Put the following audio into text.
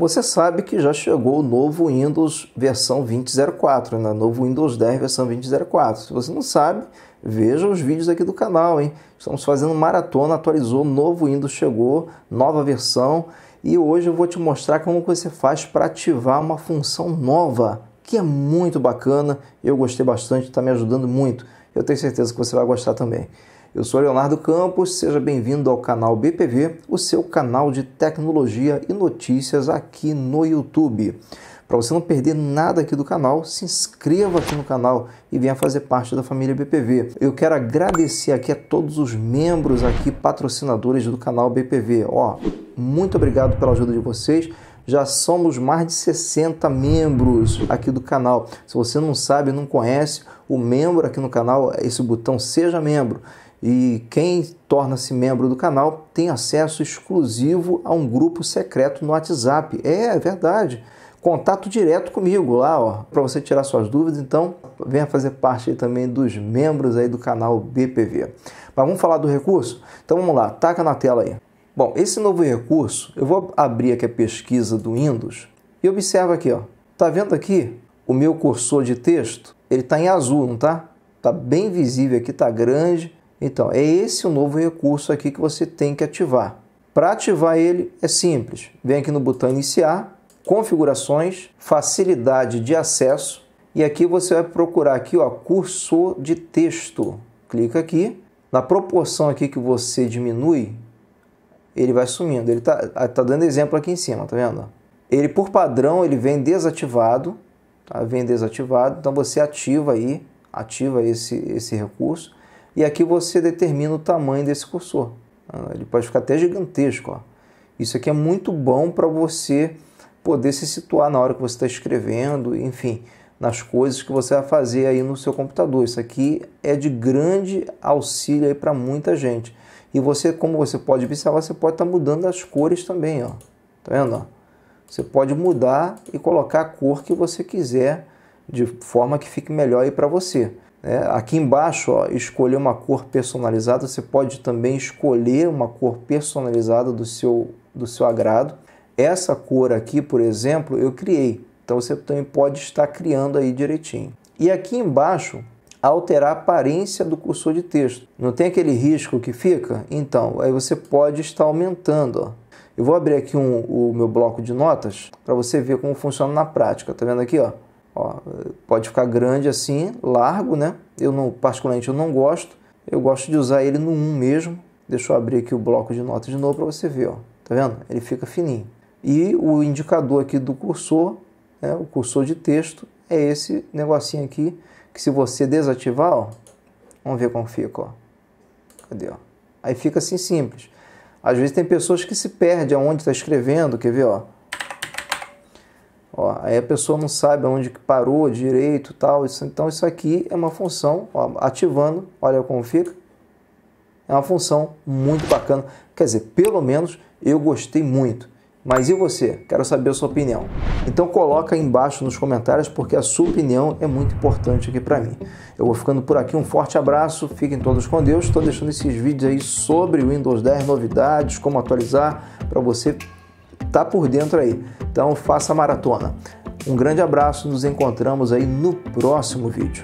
Você sabe que já chegou o novo Windows versão 20.04, né? novo Windows 10 versão 20.04. Se você não sabe, veja os vídeos aqui do canal, hein? Estamos fazendo maratona, atualizou, novo Windows chegou, nova versão. E hoje eu vou te mostrar como você faz para ativar uma função nova, que é muito bacana. Eu gostei bastante, está me ajudando muito. Eu tenho certeza que você vai gostar também. Eu sou Leonardo Campos, seja bem-vindo ao canal BPV, o seu canal de tecnologia e notícias aqui no YouTube. Para você não perder nada aqui do canal, se inscreva aqui no canal e venha fazer parte da família BPV. Eu quero agradecer aqui a todos os membros aqui patrocinadores do canal BPV. Ó, muito obrigado pela ajuda de vocês já somos mais de 60 membros aqui do canal. Se você não sabe, não conhece o membro aqui no canal, esse botão Seja Membro. E quem torna-se membro do canal tem acesso exclusivo a um grupo secreto no WhatsApp. É, é verdade. Contato direto comigo lá, ó, para você tirar suas dúvidas. Então, venha fazer parte também dos membros aí do canal BPV. Mas vamos falar do recurso? Então vamos lá, taca na tela aí. Bom, esse novo recurso, eu vou abrir aqui a pesquisa do Windows e observa aqui, ó. Tá vendo aqui o meu cursor de texto? Ele tá em azul, não tá? Tá bem visível aqui, tá grande. Então, é esse o novo recurso aqui que você tem que ativar. Para ativar ele é simples. Vem aqui no botão iniciar, configurações, facilidade de acesso e aqui você vai procurar aqui, ó, cursor de texto. Clica aqui. Na proporção aqui que você diminui, ele vai sumindo. Ele tá, ah, tá dando exemplo aqui em cima, tá vendo? Ele por padrão ele vem desativado, tá? vem desativado. Então você ativa aí, ativa esse esse recurso e aqui você determina o tamanho desse cursor. Ele pode ficar até gigantesco. Ó. Isso aqui é muito bom para você poder se situar na hora que você está escrevendo, enfim nas coisas que você vai fazer aí no seu computador. Isso aqui é de grande auxílio aí para muita gente. E você, como você pode observar, você pode estar tá mudando as cores também, ó. Tá vendo? Ó? Você pode mudar e colocar a cor que você quiser de forma que fique melhor aí para você. É, aqui embaixo, ó, escolher uma cor personalizada. Você pode também escolher uma cor personalizada do seu, do seu agrado. Essa cor aqui, por exemplo, eu criei. Então você também pode estar criando aí direitinho. E aqui embaixo, alterar a aparência do cursor de texto. Não tem aquele risco que fica? Então, aí você pode estar aumentando. Ó. Eu vou abrir aqui um, o meu bloco de notas para você ver como funciona na prática. Tá vendo aqui? Ó? ó? pode ficar grande assim, largo, né? Eu não, particularmente eu não gosto. Eu gosto de usar ele no 1 mesmo. Deixa eu abrir aqui o bloco de notas de novo para você ver. Ó. Tá vendo? Ele fica fininho. E o indicador aqui do cursor né, o cursor de texto é esse negocinho aqui, que se você desativar, ó, vamos ver como fica, ó. Cadê, ó? Aí fica assim simples. Às vezes tem pessoas que se perdem aonde está escrevendo, quer ver, ó. ó. Aí a pessoa não sabe aonde que parou, direito, tal. Isso, então isso aqui é uma função, ó, ativando, olha como fica. É uma função muito bacana. Quer dizer, pelo menos eu gostei muito. Mas e você? Quero saber a sua opinião. Então coloca aí embaixo nos comentários porque a sua opinião é muito importante aqui para mim. Eu vou ficando por aqui, um forte abraço, fiquem todos com Deus. Estou deixando esses vídeos aí sobre o Windows 10, novidades, como atualizar, para você tá por dentro aí. Então faça a maratona. Um grande abraço, nos encontramos aí no próximo vídeo.